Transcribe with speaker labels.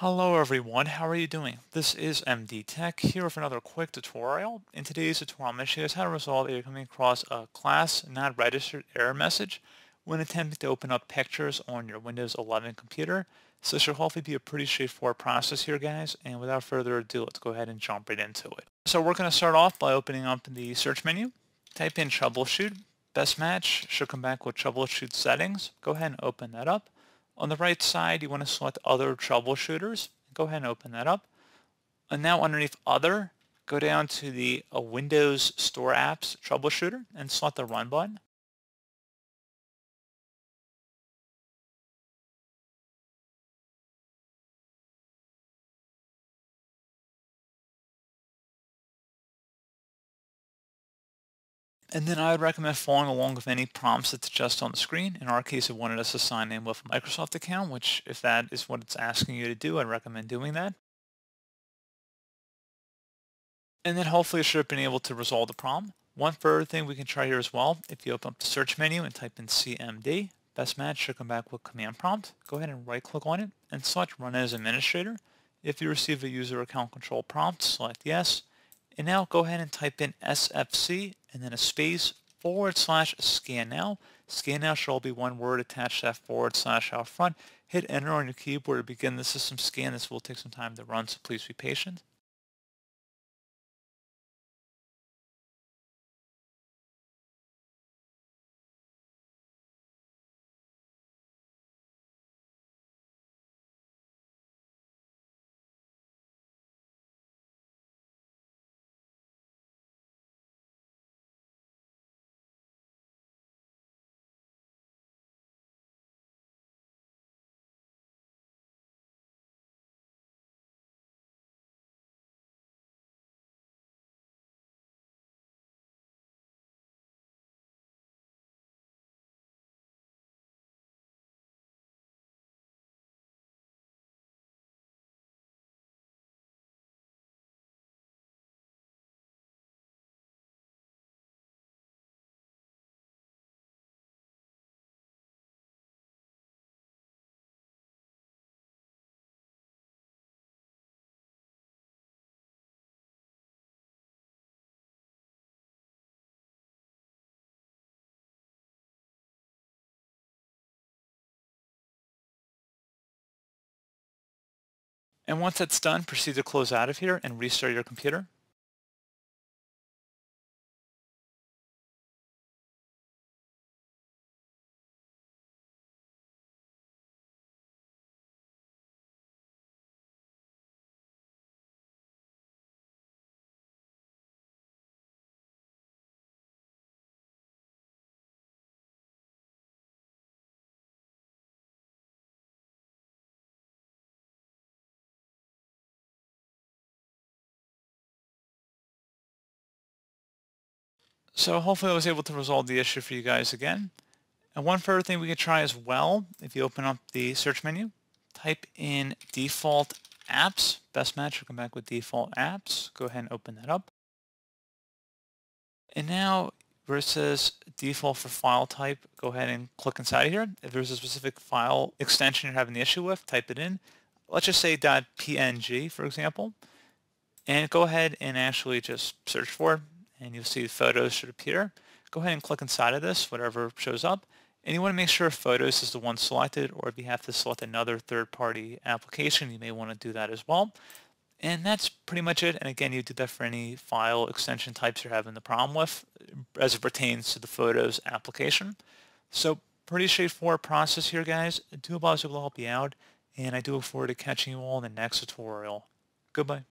Speaker 1: Hello everyone, how are you doing? This is MD Tech here with another quick tutorial. In today's tutorial, I'm going to show you how to resolve if you're coming across a class not registered error message when attempting to open up pictures on your Windows 11 computer. So this should hopefully be a pretty straightforward process here guys, and without further ado, let's go ahead and jump right into it. So we're going to start off by opening up the search menu, type in troubleshoot, best match, should come back with troubleshoot settings. Go ahead and open that up. On the right side, you want to select Other Troubleshooters. Go ahead and open that up. And now underneath Other, go
Speaker 2: down to the uh, Windows Store Apps Troubleshooter and select the Run button. And then I would recommend following along with any
Speaker 1: prompts that's just on the screen. In our case, it wanted us to sign in with a Microsoft account, which if that is what it's asking you to do, I'd recommend doing that. And then hopefully it should have been able to resolve the problem. One further thing we can try here as well, if you open up the search menu and type in CMD, best match should come back with command prompt. Go ahead and right click on it and select run as administrator. If you receive a user account control prompt, select yes. And now go ahead and type in SFC and then a space forward slash scan now. Scan now should all be one word attached to that forward slash out front. Hit enter on your keyboard
Speaker 2: to begin the system scan. This will take some time to run, so please be patient. And once that's done, proceed to close out of here and restart your computer. So hopefully I was able to resolve the issue for you guys again.
Speaker 1: And one further thing we could try as well, if you open up the search menu, type in default apps, best match will come back with default apps. Go ahead and open that up. And now where it says default for file type, go ahead and click inside here. If there's a specific file extension you're having the issue with, type it in. Let's just say .png, for example, and go ahead and actually just search for and you'll see photos should appear. Go ahead and click inside of this, whatever shows up, and you want to make sure Photos is the one selected, or if you have to select another third-party application, you may want to do that as well. And that's pretty much it. And again, you do that for any file extension types you're having the problem with as it pertains to the Photos application. So pretty straightforward process here, guys. I do hope to help you out, and I do look forward to catching you all in the next tutorial. Goodbye.